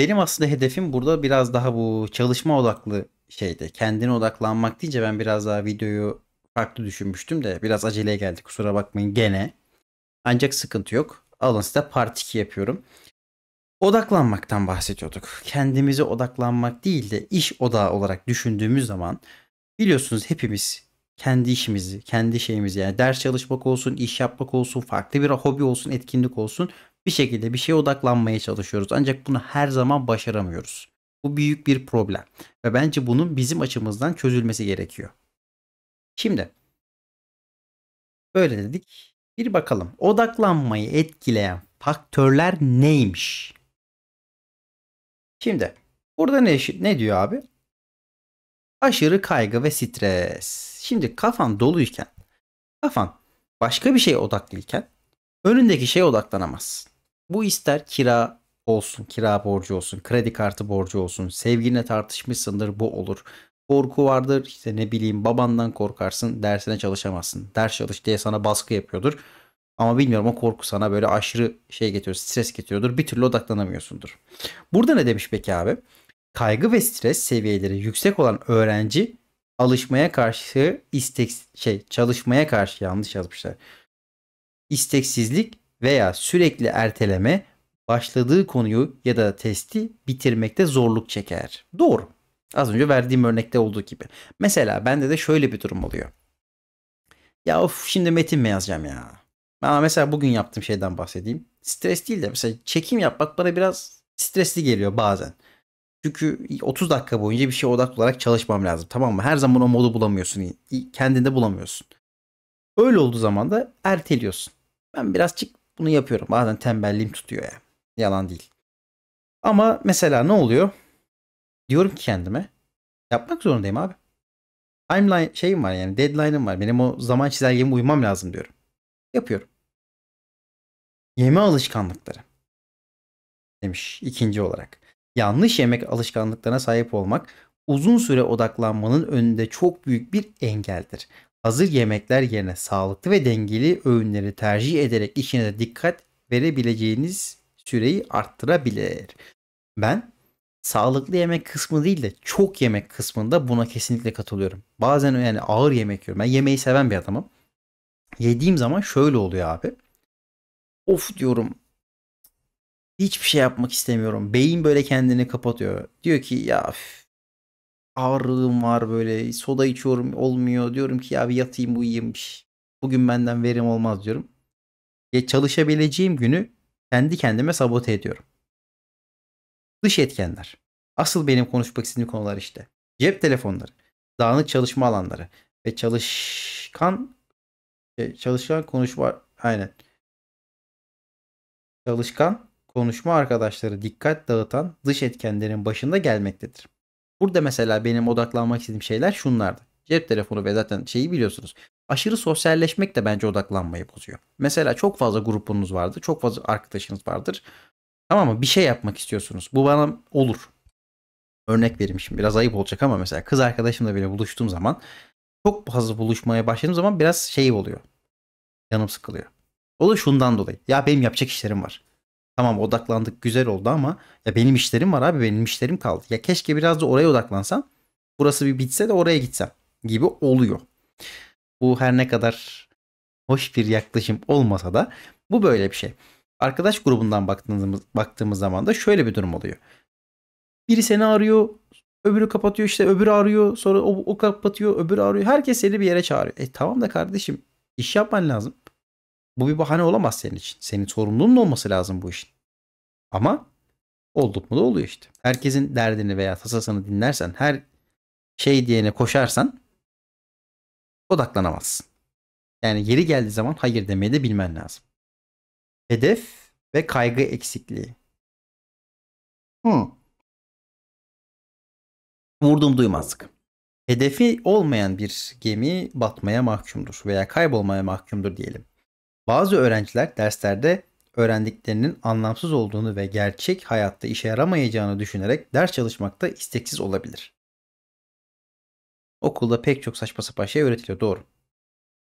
Benim aslında hedefim burada biraz daha bu çalışma odaklı şeyde kendine odaklanmak deyince ben biraz daha videoyu farklı düşünmüştüm de biraz aceleye geldik kusura bakmayın gene. Ancak sıkıntı yok. Alın size part 2 yapıyorum. Odaklanmaktan bahsediyorduk. Kendimize odaklanmak değil de iş odağı olarak düşündüğümüz zaman biliyorsunuz hepimiz kendi işimizi, kendi şeyimizi yani ders çalışmak olsun, iş yapmak olsun, farklı bir hobi olsun, etkinlik olsun bir şekilde bir şeye odaklanmaya çalışıyoruz. Ancak bunu her zaman başaramıyoruz. Bu büyük bir problem ve bence bunun bizim açımızdan çözülmesi gerekiyor. Şimdi böyle dedik. Bir bakalım odaklanmayı etkileyen faktörler neymiş? Şimdi burada ne, ne diyor abi? Aşırı kaygı ve stres. Şimdi kafan doluyken, kafan başka bir şeye odaklıyken önündeki şeye odaklanamazsın. Bu ister kira olsun, kira borcu olsun, kredi kartı borcu olsun, sevgiline tartışmışsındır bu olur. Korku vardır işte ne bileyim babandan korkarsın dersine çalışamazsın. Ders çalış diye sana baskı yapıyordur. Ama bilmiyorum o korku sana böyle aşırı şey getiriyor, stres getiriyordur. Bir türlü odaklanamıyorsundur. Burada ne demiş peki abi? Kaygı ve stres seviyeleri yüksek olan öğrenci alışmaya karşı istek şey çalışmaya karşı yanlış yazmışlar. İsteksizlik veya sürekli erteleme başladığı konuyu ya da testi bitirmekte zorluk çeker. Doğru. Az önce verdiğim örnekte olduğu gibi. Mesela bende de şöyle bir durum oluyor. Ya of şimdi metin mi yazacağım ya? Aa, mesela bugün yaptığım şeyden bahsedeyim. Stres değil de mesela çekim yapmak bana biraz stresli geliyor bazen. Çünkü 30 dakika boyunca bir şey odaklı olarak çalışmam lazım. Tamam mı? Her zaman o modu bulamıyorsun. Kendinde bulamıyorsun. Öyle olduğu zaman da erteliyorsun. Ben biraz çık. Bunu yapıyorum. Bazen tembelliğim tutuyor ya. Yani. Yalan değil. Ama mesela ne oluyor? Diyorum ki kendime yapmak zorundayım abi. Timeline şeyim var yani deadline'ım var. Benim o zaman çizelgeme uymam lazım diyorum. Yapıyorum. Yeme alışkanlıkları demiş ikinci olarak. Yanlış yemek alışkanlıklarına sahip olmak uzun süre odaklanmanın önünde çok büyük bir engeldir hazır yemekler yerine sağlıklı ve dengeli öğünleri tercih ederek de dikkat verebileceğiniz süreyi arttırabilir. Ben sağlıklı yemek kısmı değil de çok yemek kısmında buna kesinlikle katılıyorum. Bazen yani ağır yemek yiyorum. Ben yemeği seven bir adamım. Yediğim zaman şöyle oluyor abi. Of diyorum. Hiçbir şey yapmak istemiyorum. Beyin böyle kendini kapatıyor. Diyor ki ya ağrım var böyle soda içiyorum olmuyor. Diyorum ki ya bir yatayım uyuyayım. Şey. Bugün benden verim olmaz diyorum. Ya çalışabileceğim günü kendi kendime sabote ediyorum. Dış etkenler. Asıl benim konuşmak istediğim konular işte. Cep telefonları, dağınık çalışma alanları ve çalışkan e, çalışkan konuşma aynen. Çalışkan konuşma arkadaşları dikkat dağıtan dış etkenlerin başında gelmektedir. Burada mesela benim odaklanmak istediğim şeyler şunlardı. Cep telefonu ve zaten şeyi biliyorsunuz. Aşırı sosyalleşmek de bence odaklanmayı bozuyor. Mesela çok fazla grubunuz vardır. Çok fazla arkadaşınız vardır. Tamam mı? Bir şey yapmak istiyorsunuz. Bu bana olur. Örnek vereyim şimdi. Biraz ayıp olacak ama mesela kız arkadaşımla bile buluştuğum zaman çok fazla buluşmaya başladığım zaman biraz şey oluyor. Yanım sıkılıyor. O da şundan dolayı. Ya benim yapacak işlerim var. Tamam odaklandık güzel oldu ama ya benim işlerim var abi benim işlerim kaldı. Ya keşke biraz da oraya odaklansam. Burası bir bitse de oraya gitsem gibi oluyor. Bu her ne kadar hoş bir yaklaşım olmasa da bu böyle bir şey. Arkadaş grubundan baktığımız, baktığımız zaman da şöyle bir durum oluyor. Biri seni arıyor, öbürü kapatıyor işte öbürü arıyor sonra o, o kapatıyor öbürü arıyor. Herkes seni bir yere çağırıyor. E tamam da kardeşim iş yapman lazım. Bu bir bahane olamaz senin için. Senin sorumluluğun olması lazım bu işin. Ama olduk mu da oluyor işte. Herkesin derdini veya tasasını dinlersen, her şey diyene koşarsan odaklanamazsın. Yani yeri geldiği zaman hayır demeyi de bilmen lazım. Hedef ve kaygı eksikliği. Hmm. Vurduğum duymazlık. Hedefi olmayan bir gemi batmaya mahkumdur veya kaybolmaya mahkumdur diyelim. Bazı öğrenciler derslerde öğrendiklerinin anlamsız olduğunu ve gerçek hayatta işe yaramayacağını düşünerek ders çalışmakta isteksiz olabilir. Okulda pek çok saçma sapan şey öğretiliyor doğru.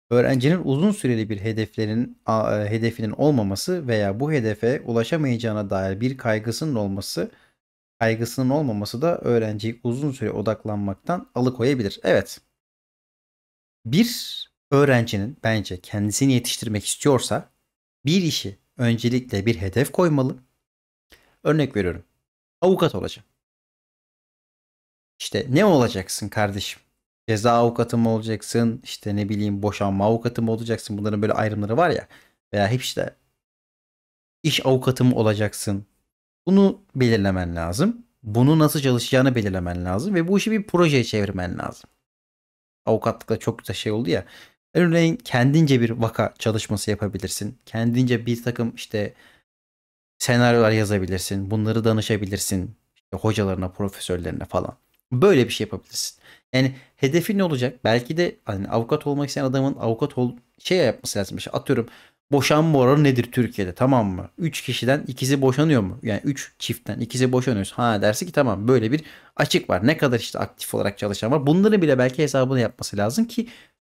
Öğrencinin uzun süreli bir hedeflerin e, hedefinin olmaması veya bu hedefe ulaşamayacağına dair bir kaygısının olması kaygısının olmaması da öğrenciyi uzun süre odaklanmaktan alıkoyabilir. Evet. Bir öğrencinin bence kendisini yetiştirmek istiyorsa bir işi öncelikle bir hedef koymalı. Örnek veriyorum. Avukat olacağım. İşte ne olacaksın kardeşim? Ceza avukatı mı olacaksın? İşte ne bileyim boşanma avukatı mı olacaksın? Bunların böyle ayrımları var ya. Veya hep işte iş avukatı mı olacaksın? Bunu belirlemen lazım. Bunu nasıl çalışacağını belirlemen lazım ve bu işi bir projeye çevirmen lazım avukatlıkta çok da şey oldu ya. Örneğin kendince bir vaka çalışması yapabilirsin. Kendince bir takım işte senaryolar yazabilirsin. Bunları danışabilirsin. İşte hocalarına, profesörlerine falan. Böyle bir şey yapabilirsin. Yani hedefi ne olacak? Belki de hani avukat olmak isteyen adamın avukat ol şey yapması lazım. İşte atıyorum boşanma oranı nedir Türkiye'de tamam mı? 3 kişiden ikisi boşanıyor mu? Yani 3 çiftten ikisi boşanıyoruz. Ha dersi ki tamam böyle bir açık var. Ne kadar işte aktif olarak çalışan var. Bunları bile belki hesabını yapması lazım ki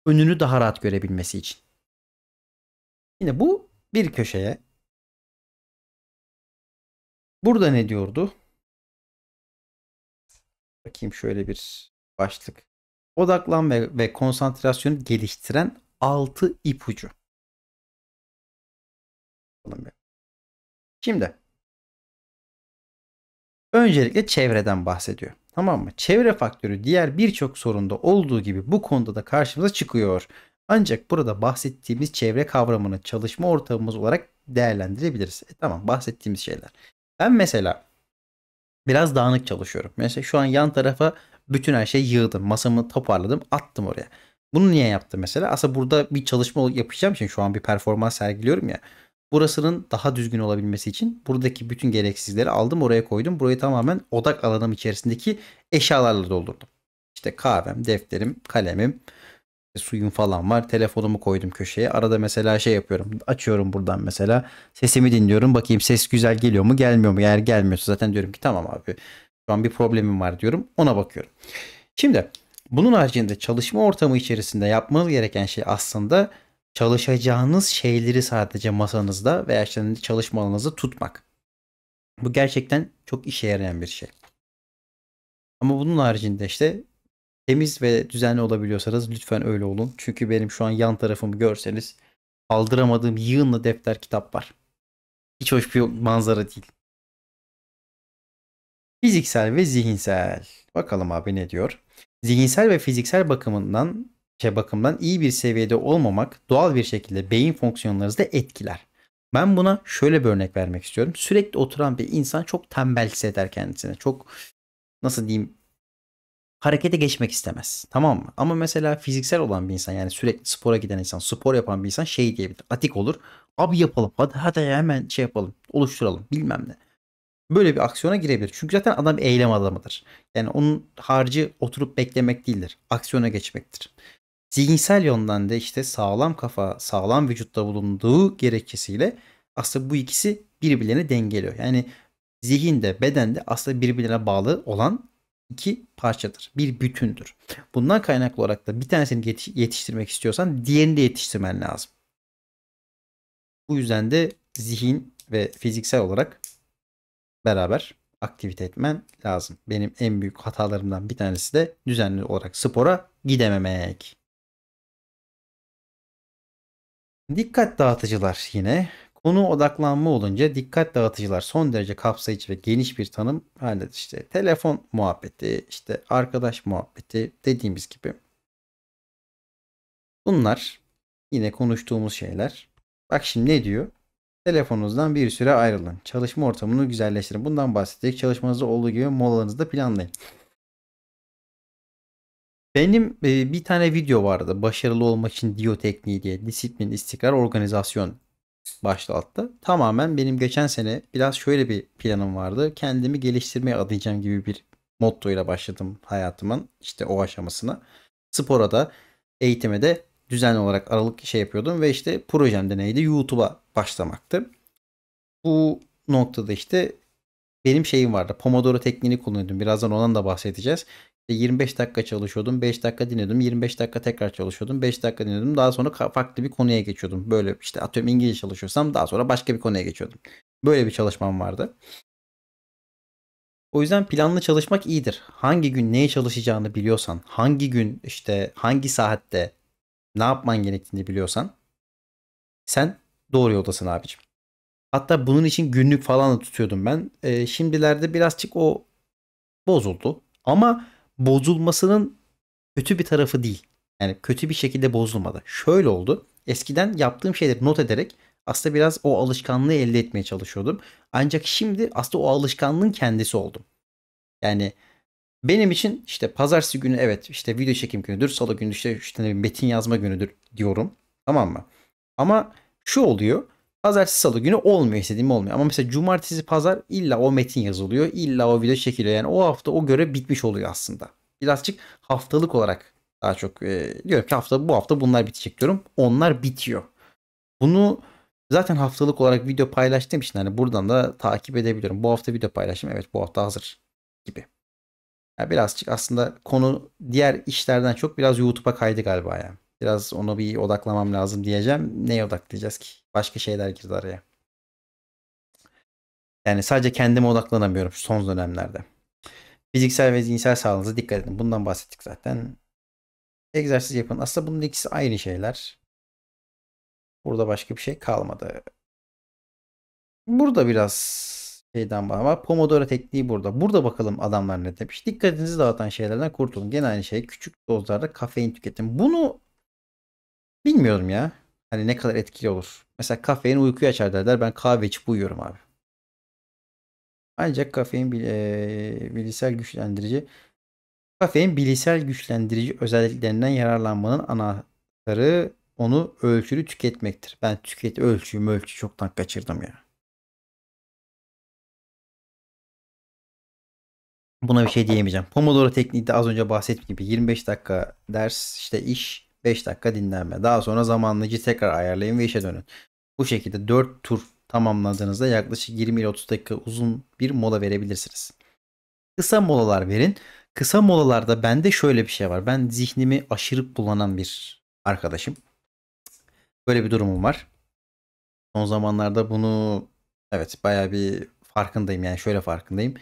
önünü daha rahat görebilmesi için. Yine bu bir köşeye. Burada ne diyordu? Bakayım şöyle bir başlık. Odaklan ve, ve konsantrasyonu geliştiren 6 ipucu. Şimdi öncelikle çevreden bahsediyor. Tamam mı? Çevre faktörü diğer birçok sorunda olduğu gibi bu konuda da karşımıza çıkıyor. Ancak burada bahsettiğimiz çevre kavramını çalışma ortamımız olarak değerlendirebiliriz. E, tamam bahsettiğimiz şeyler. Ben mesela biraz dağınık çalışıyorum. Mesela şu an yan tarafa bütün her şeyi yığdım. Masamı toparladım attım oraya. Bunu niye yaptım mesela? Aslında burada bir çalışma yapacağım için şu an bir performans sergiliyorum ya. Burasının daha düzgün olabilmesi için buradaki bütün gereksizleri aldım oraya koydum. Burayı tamamen odak alanım içerisindeki eşyalarla doldurdum. İşte kahvem, defterim, kalemim, e, suyum falan var. Telefonumu koydum köşeye. Arada mesela şey yapıyorum. Açıyorum buradan mesela. Sesimi dinliyorum. Bakayım ses güzel geliyor mu gelmiyor mu? Eğer gelmiyorsa zaten diyorum ki tamam abi. Şu an bir problemim var diyorum. Ona bakıyorum. Şimdi bunun haricinde çalışma ortamı içerisinde yapmanız gereken şey aslında çalışacağınız şeyleri sadece masanızda veya işte çalışma alanınızda tutmak. Bu gerçekten çok işe yarayan bir şey. Ama bunun haricinde işte temiz ve düzenli olabiliyorsanız lütfen öyle olun. Çünkü benim şu an yan tarafımı görseniz kaldıramadığım yığınla defter kitap var. Hiç hoş bir manzara değil. Fiziksel ve zihinsel. Bakalım abi ne diyor? Zihinsel ve fiziksel bakımından bakımdan iyi bir seviyede olmamak doğal bir şekilde beyin fonksiyonlarınızı da etkiler. Ben buna şöyle bir örnek vermek istiyorum. Sürekli oturan bir insan çok tembel hisseder kendisini. Çok nasıl diyeyim harekete geçmek istemez. Tamam mı? Ama mesela fiziksel olan bir insan yani sürekli spora giden insan, spor yapan bir insan şey diyebilir. Atik olur. Abi yapalım. Hadi hadi hemen şey yapalım. Oluşturalım. Bilmem ne. Böyle bir aksiyona girebilir. Çünkü zaten adam eylem adamıdır. Yani onun harcı oturup beklemek değildir. Aksiyona geçmektir zihinsel yönden de işte sağlam kafa, sağlam vücutta bulunduğu gerekçesiyle aslında bu ikisi birbirlerini dengeliyor. Yani zihinde, bedende aslında birbirlerine bağlı olan iki parçadır. Bir bütündür. Bundan kaynaklı olarak da bir tanesini yetiştirmek istiyorsan diğerini de yetiştirmen lazım. Bu yüzden de zihin ve fiziksel olarak beraber aktivite etmen lazım. Benim en büyük hatalarımdan bir tanesi de düzenli olarak spora gidememek. Dikkat dağıtıcılar yine konu odaklanma olunca dikkat dağıtıcılar son derece kapsayıcı ve geniş bir tanım halinde işte telefon muhabbeti, işte arkadaş muhabbeti dediğimiz gibi. Bunlar yine konuştuğumuz şeyler. Bak şimdi ne diyor? Telefonunuzdan bir süre ayrılın. Çalışma ortamını güzelleştirin. Bundan bahsedecek. Çalışmanızda olduğu gibi molalarınızı da planlayın. Benim e, bir tane video vardı. Başarılı olmak için DIO tekniği diye. Disiplin, istikrar, organizasyon başlattı Tamamen benim geçen sene biraz şöyle bir planım vardı. Kendimi geliştirmeye adayacağım gibi bir motto ile başladım hayatımın işte o aşamasına. Spora da eğitime de düzenli olarak aralık şey yapıyordum ve işte projem de neydi? YouTube'a başlamaktı. Bu noktada işte benim şeyim vardı. Pomodoro tekniğini kullanıyordum. Birazdan ondan da bahsedeceğiz. 25 dakika çalışıyordum. 5 dakika dinliyordum. 25 dakika tekrar çalışıyordum. 5 dakika dinliyordum. Daha sonra farklı bir konuya geçiyordum. Böyle işte atıyorum İngilizce çalışıyorsam daha sonra başka bir konuya geçiyordum. Böyle bir çalışmam vardı. O yüzden planlı çalışmak iyidir. Hangi gün neye çalışacağını biliyorsan, hangi gün işte hangi saatte ne yapman gerektiğini biliyorsan sen doğru yoldasın abicim. Hatta bunun için günlük falan da tutuyordum ben. E, şimdilerde birazcık o bozuldu. Ama bozulmasının kötü bir tarafı değil. Yani kötü bir şekilde bozulmadı. Şöyle oldu. Eskiden yaptığım şeyleri not ederek aslında biraz o alışkanlığı elde etmeye çalışıyordum. Ancak şimdi aslında o alışkanlığın kendisi oldum. Yani benim için işte pazartesi günü evet işte video çekim günüdür. Salı günü işte, işte metin yazma günüdür diyorum. Tamam mı? Ama şu oluyor. Pazartesi salı günü olmuyor istediğim olmuyor. Ama mesela cumartesi pazar illa o metin yazılıyor. illa o video çekiliyor. Yani o hafta o göre bitmiş oluyor aslında. Birazcık haftalık olarak daha çok e, diyorum ki hafta bu hafta bunlar bitecek diyorum. Onlar bitiyor. Bunu zaten haftalık olarak video paylaştığım için hani buradan da takip edebiliyorum. Bu hafta video paylaştım. Evet bu hafta hazır gibi. Yani birazcık aslında konu diğer işlerden çok biraz YouTube'a kaydı galiba yani. Biraz ona bir odaklamam lazım diyeceğim. Neye odaklayacağız ki? Başka şeyler girdi araya. Yani sadece kendime odaklanamıyorum son dönemlerde. Fiziksel ve zihinsel sağlığınıza dikkat edin. Bundan bahsettik zaten. Egzersiz yapın. Aslında bunun ikisi aynı şeyler. Burada başka bir şey kalmadı. Burada biraz şeyden var ama Pomodoro tekniği burada. Burada bakalım adamlar ne demiş. Dikkatinizi dağıtan şeylerden kurtulun. Gene aynı şey. Küçük dozlarda kafein tüketin. Bunu Bilmiyorum ya. Hani ne kadar etkili olur. Mesela kafein uykuyu açar derler. Ben kahve içip uyuyorum abi. Ancak kafein bil, e, bilişsel güçlendirici kafein bilişsel güçlendirici özelliklerinden yararlanmanın anahtarı onu ölçülü tüketmektir. Ben tüket ölçüyü ölçü çoktan kaçırdım ya. Buna bir şey diyemeyeceğim. Pomodoro tekniği de az önce bahsettiğim gibi 25 dakika ders işte iş 5 dakika dinlenme. Daha sonra zamanlıcı tekrar ayarlayın ve işe dönün. Bu şekilde 4 tur tamamladığınızda yaklaşık 20 ile 30 dakika uzun bir mola verebilirsiniz. Kısa molalar verin. Kısa molalarda bende şöyle bir şey var. Ben zihnimi aşırı kullanan bir arkadaşım. Böyle bir durumum var. Son zamanlarda bunu evet baya bir farkındayım yani şöyle farkındayım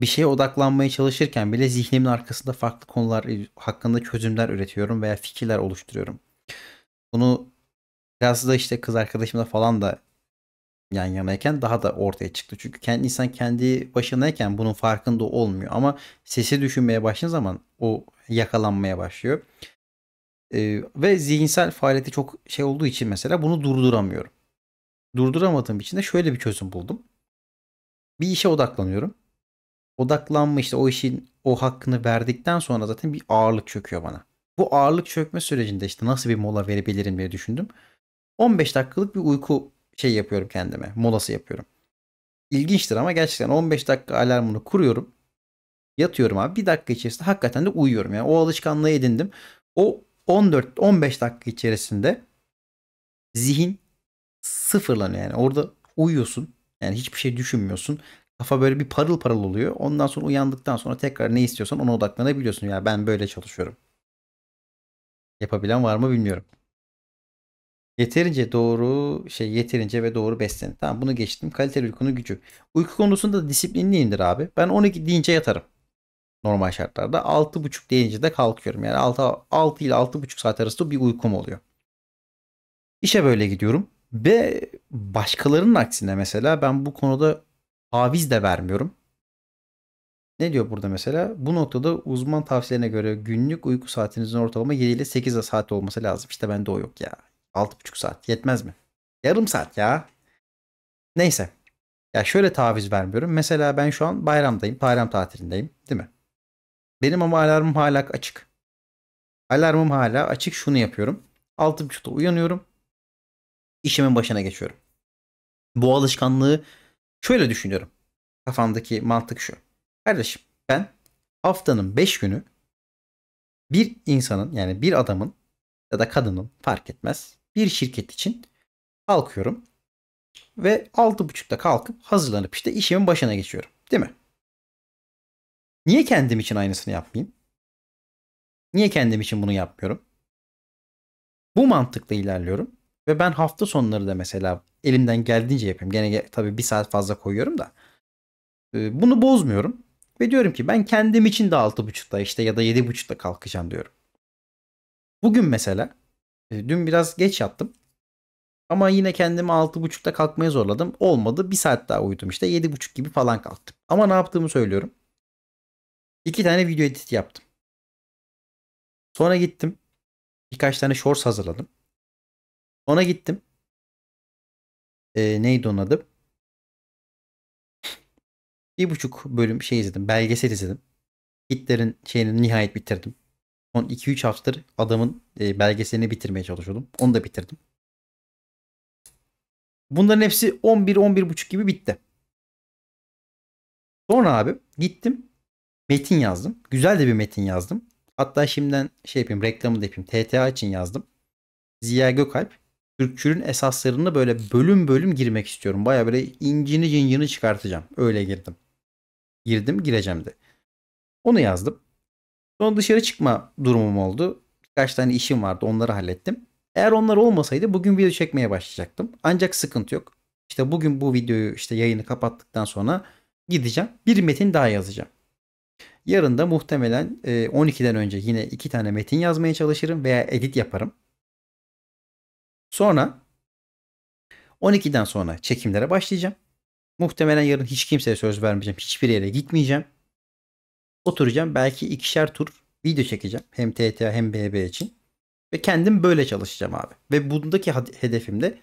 bir şeye odaklanmaya çalışırken bile zihnimin arkasında farklı konular e, hakkında çözümler üretiyorum veya fikirler oluşturuyorum. Bunu biraz da işte kız arkadaşımla falan da yan yanayken daha da ortaya çıktı. Çünkü kendi insan kendi başınayken bunun farkında olmuyor. Ama sesi düşünmeye başladığın zaman o yakalanmaya başlıyor. Ee, ve zihinsel faaliyeti çok şey olduğu için mesela bunu durduramıyorum. Durduramadığım için de şöyle bir çözüm buldum. Bir işe odaklanıyorum odaklanma işte o işin o hakkını verdikten sonra zaten bir ağırlık çöküyor bana. Bu ağırlık çökme sürecinde işte nasıl bir mola verebilirim diye düşündüm. 15 dakikalık bir uyku şey yapıyorum kendime. Molası yapıyorum. İlginçtir ama gerçekten 15 dakika alarmını kuruyorum. Yatıyorum abi. Bir dakika içerisinde hakikaten de uyuyorum. Yani o alışkanlığı edindim. O 14-15 dakika içerisinde zihin sıfırlanıyor. Yani orada uyuyorsun. Yani hiçbir şey düşünmüyorsun. Kafa böyle bir parıl parıl oluyor. Ondan sonra uyandıktan sonra tekrar ne istiyorsan ona odaklanabiliyorsun. yani ben böyle çalışıyorum. Yapabilen var mı bilmiyorum. Yeterince doğru şey yeterince ve doğru beslen. Tamam bunu geçtim. Kaliteli uykunun gücü. Uyku konusunda disiplinliyimdir abi. Ben 12 deyince yatarım. Normal şartlarda 6.5 deyince de kalkıyorum. Yani 6, 6 ile 6.5 saat arası bir uykum oluyor. İşe böyle gidiyorum. Ve başkalarının aksine mesela ben bu konuda Taviz de vermiyorum. Ne diyor burada mesela? Bu noktada uzman tavsiyelerine göre günlük uyku saatinizin ortalama 7 ile 8 saat olması lazım. İşte bende o yok ya. 6,5 saat yetmez mi? Yarım saat ya. Neyse. Ya şöyle taviz vermiyorum. Mesela ben şu an bayramdayım. Bayram tatilindeyim. Değil mi? Benim ama alarmım hala açık. Alarmım hala açık. Şunu yapıyorum. 6.30'da uyanıyorum. İşimin başına geçiyorum. Bu alışkanlığı Şöyle düşünüyorum. Kafamdaki mantık şu. Kardeşim ben haftanın 5 günü bir insanın yani bir adamın ya da kadının fark etmez bir şirket için kalkıyorum ve 6.30'da kalkıp hazırlanıp işte işimin başına geçiyorum. Değil mi? Niye kendim için aynısını yapmayayım? Niye kendim için bunu yapmıyorum? Bu mantıkla ilerliyorum. Ve ben hafta sonları da mesela elimden geldiğince yapıyorum. Gene tabii bir saat fazla koyuyorum da. Ee, bunu bozmuyorum. Ve diyorum ki ben kendim için de 6.30'da işte ya da 7.30'da kalkacağım diyorum. Bugün mesela e, dün biraz geç yattım. Ama yine kendimi 6.30'da kalkmaya zorladım. Olmadı. Bir saat daha uyudum işte. 7.30 gibi falan kalktım. Ama ne yaptığımı söylüyorum. İki tane video edit yaptım. Sonra gittim. Birkaç tane shorts hazırladım. Ona gittim. E, neydi onun adı? Bir buçuk bölüm şey izledim. Belgesel izledim. Hitler'in şeyini nihayet bitirdim. Son 2-3 haftadır adamın e, belgeselini bitirmeye çalışıyordum. Onu da bitirdim. Bunların hepsi 11-11.5 gibi bitti. Sonra abi gittim. Metin yazdım. Güzel de bir metin yazdım. Hatta şimdiden şey yapayım reklamı da yapayım. TTA için yazdım. Ziya Gökalp Türkçülün esaslarını böyle bölüm bölüm girmek istiyorum. Baya böyle incini cincini çıkartacağım. Öyle girdim. Girdim gireceğim de. Onu yazdım. Sonra dışarı çıkma durumum oldu. Birkaç tane işim vardı onları hallettim. Eğer onlar olmasaydı bugün video çekmeye başlayacaktım. Ancak sıkıntı yok. İşte bugün bu videoyu işte yayını kapattıktan sonra gideceğim. Bir metin daha yazacağım. Yarın da muhtemelen 12'den e, önce yine iki tane metin yazmaya çalışırım veya edit yaparım. Sonra 12'den sonra çekimlere başlayacağım. Muhtemelen yarın hiç kimseye söz vermeyeceğim. Hiçbir yere gitmeyeceğim. Oturacağım. Belki ikişer tur video çekeceğim. Hem TTA hem BB için. Ve kendim böyle çalışacağım abi. Ve bundaki hedefim de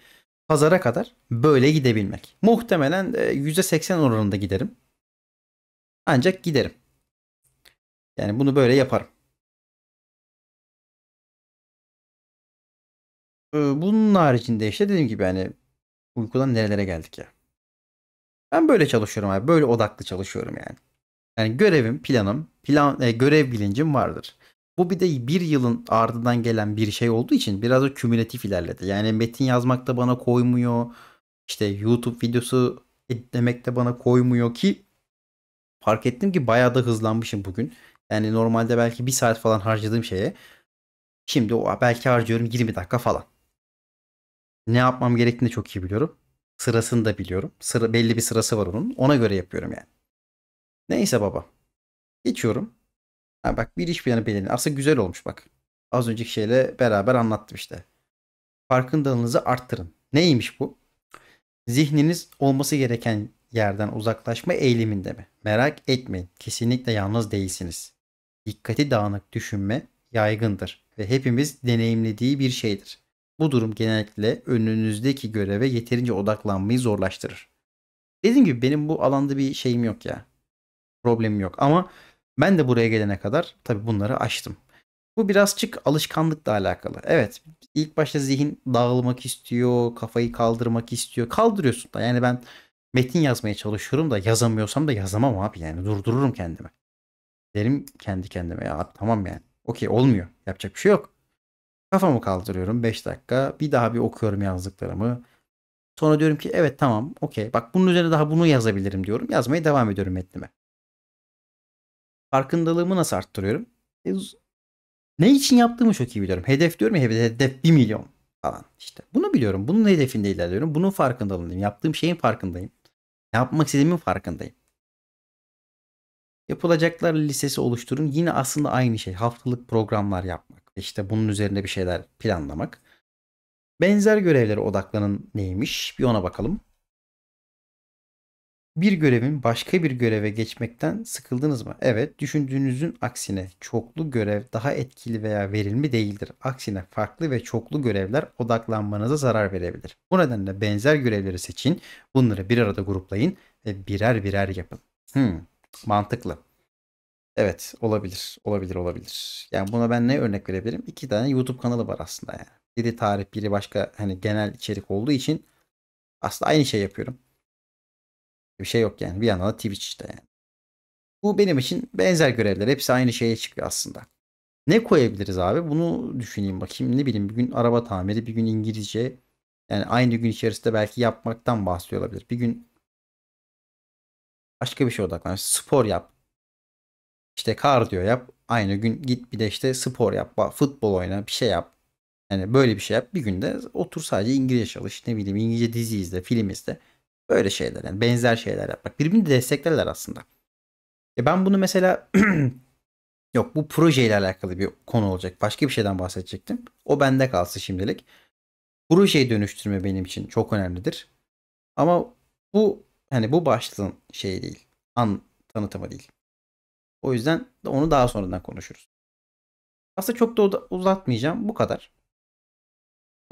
pazara kadar böyle gidebilmek. Muhtemelen %80 e, oranında giderim. Ancak giderim. Yani bunu böyle yaparım. Ee, bunun haricinde işte dediğim gibi yani uykudan nerelere geldik ya. Ben böyle çalışıyorum abi. Böyle odaklı çalışıyorum yani. Yani görevim, planım, plan e, görev bilincim vardır. Bu bir de bir yılın ardından gelen bir şey olduğu için biraz da kümülatif ilerledi. Yani metin yazmak da bana koymuyor. İşte YouTube videosu editlemek de bana koymuyor ki fark ettim ki bayağı da hızlanmışım bugün. Yani normalde belki bir saat falan harcadığım şeye şimdi o belki harcıyorum 20 dakika falan ne yapmam gerektiğini çok iyi biliyorum. Sırasını da biliyorum. Sıra, belli bir sırası var onun. Ona göre yapıyorum yani. Neyse baba. Geçiyorum. Ha bak bir iş planı belirleyin. Aslında güzel olmuş bak. Az önceki şeyle beraber anlattım işte. Farkındalığınızı arttırın. Neymiş bu? Zihniniz olması gereken yerden uzaklaşma eğiliminde mi? Merak etmeyin. Kesinlikle yalnız değilsiniz. Dikkati dağınık düşünme yaygındır ve hepimiz deneyimlediği bir şeydir. Bu durum genellikle önünüzdeki göreve yeterince odaklanmayı zorlaştırır. Dediğim gibi benim bu alanda bir şeyim yok ya. Problemim yok ama ben de buraya gelene kadar tabii bunları aştım. Bu birazcık alışkanlıkla alakalı. Evet ilk başta zihin dağılmak istiyor, kafayı kaldırmak istiyor. Kaldırıyorsun da yani ben metin yazmaya çalışıyorum da yazamıyorsam da yazamam abi yani durdururum kendimi. Derim kendi kendime ya tamam yani. Okey olmuyor yapacak bir şey yok. Kafamı kaldırıyorum 5 dakika. Bir daha bir okuyorum yazdıklarımı. Sonra diyorum ki evet tamam okey. Bak bunun üzerine daha bunu yazabilirim diyorum. Yazmaya devam ediyorum metnime. Farkındalığımı nasıl arttırıyorum? E, ne için yaptığımı çok iyi biliyorum. Hedef diyorum ya hedef 1 milyon falan işte. Bunu biliyorum. Bunun hedefinde ilerliyorum. Bunun farkındalığındayım. Yaptığım şeyin farkındayım. yapmak istediğimin farkındayım. Yapılacaklar listesi oluşturun. Yine aslında aynı şey. Haftalık programlar yapmak işte bunun üzerine bir şeyler planlamak. Benzer görevlere odaklanın neymiş bir ona bakalım. Bir görevin başka bir göreve geçmekten sıkıldınız mı? Evet, düşündüğünüzün aksine çoklu görev daha etkili veya verimli değildir. Aksine farklı ve çoklu görevler odaklanmanıza zarar verebilir. Bu nedenle benzer görevleri seçin, bunları bir arada gruplayın ve birer birer yapın. Hmm, mantıklı. Evet olabilir. Olabilir olabilir. Yani buna ben ne örnek verebilirim? İki tane YouTube kanalı var aslında yani. Biri tarih biri başka hani genel içerik olduğu için aslında aynı şey yapıyorum. Bir şey yok yani. Bir yandan da Twitch işte yani. Bu benim için benzer görevler. Hepsi aynı şeye çıkıyor aslında. Ne koyabiliriz abi? Bunu düşüneyim bakayım. Ne bileyim bir gün araba tamiri, bir gün İngilizce. Yani aynı gün içerisinde belki yapmaktan bahsediyor olabilir. Bir gün başka bir şey odaklan. Spor yap işte kardiyo yap. Aynı gün git bir de işte spor yap. Futbol oyna. Bir şey yap. Yani böyle bir şey yap. Bir günde otur sadece İngilizce çalış. Ne bileyim İngilizce dizi izle. Film izle. Böyle şeyler yani. Benzer şeyler yap. Bak Birbirini desteklerler aslında. E ben bunu mesela yok bu projeyle alakalı bir konu olacak. Başka bir şeyden bahsedecektim. O bende kalsın şimdilik. Projeyi dönüştürme benim için çok önemlidir. Ama bu hani bu başlığın şeyi değil. An tanıtımı değil. O yüzden onu daha sonradan konuşuruz. Aslında çok da uzatmayacağım. Bu kadar.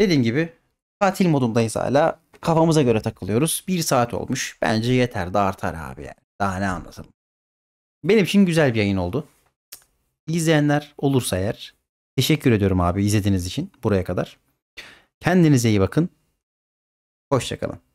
Dediğim gibi tatil modundayız hala. Kafamıza göre takılıyoruz. Bir saat olmuş. Bence yeter de artar abi yani. Daha ne anlatalım. Benim için güzel bir yayın oldu. İzleyenler olursa eğer teşekkür ediyorum abi izlediğiniz için buraya kadar. Kendinize iyi bakın. Hoşçakalın.